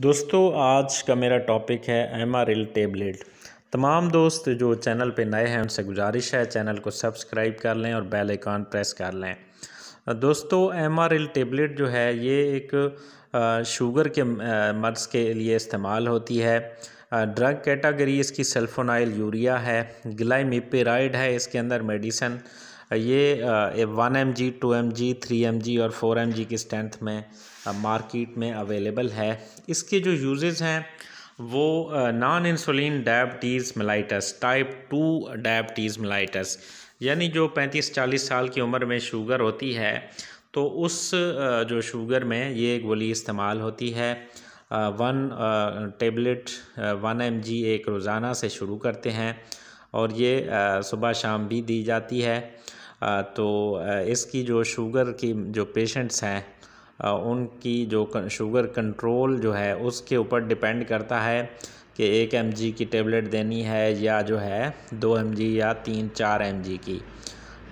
दोस्तों आज का मेरा टॉपिक है एम आर एल टेबलेट तमाम दोस्त जो चैनल पे नए हैं उनसे गुजारिश है चैनल को सब्सक्राइब कर लें और बेल आइकॉन प्रेस कर लें दोस्तों एम आर एल टेबलेट जो है ये एक शुगर के मर्ज के लिए इस्तेमाल होती है ड्रग कैटागरी इसकी सल्फोनाइल यूरिया है ग्लाइमिपेराइड है इसके अंदर मेडिसन ये one M G two M G three M G और फोर एम जी की स्ट्रेंथ में मार्केट में अवेलेबल है इसके जो यूजेज़ हैं वो non insulin diabetes mellitus type two diabetes mellitus यानी जो पैंतीस चालीस साल की उम्र में शुगर होती है तो उस जो शुगर में ये गोली इस्तेमाल होती है one tablet one M G एक रोज़ाना से शुरू करते हैं और ये सुबह शाम भी दी जाती है तो इसकी जो शुगर की जो पेशेंट्स हैं उनकी जो शुगर कंट्रोल जो है उसके ऊपर डिपेंड करता है कि एक एम की टेबलेट देनी है या जो है दो एम या तीन चार एम की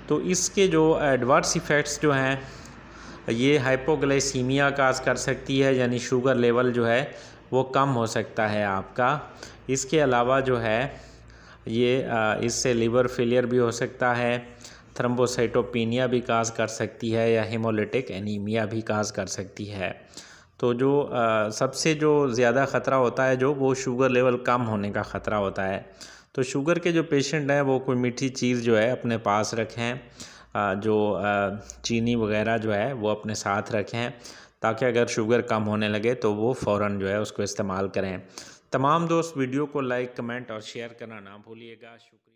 तो इसके जो एडवर्स इफ़ेक्ट्स जो हैं ये हाइपोग्लाइसीमिया काज कर सकती है यानी शुगर लेवल जो है वो कम हो सकता है आपका इसके अलावा जो है ये इससे लीवर फेलियर भी हो सकता है थ्रम्बोसाइटोपिनिया भी काज कर सकती है या हेमोलिटिक एनीमिया भी काज कर सकती है तो जो सबसे जो ज़्यादा ख़तरा होता है जो वो शुगर लेवल कम होने का ख़तरा होता है तो शुगर के जो पेशेंट हैं वो कोई मीठी चीज़ जो है अपने पास रखें जो चीनी वगैरह जो है वो अपने साथ रखें ताकि अगर शुगर कम होने लगे तो वो फ़ौर जो है उसको इस्तेमाल करें तमाम दोस्त वीडियो को लाइक कमेंट और शेयर करना ना भूलिएगा शुक्रिया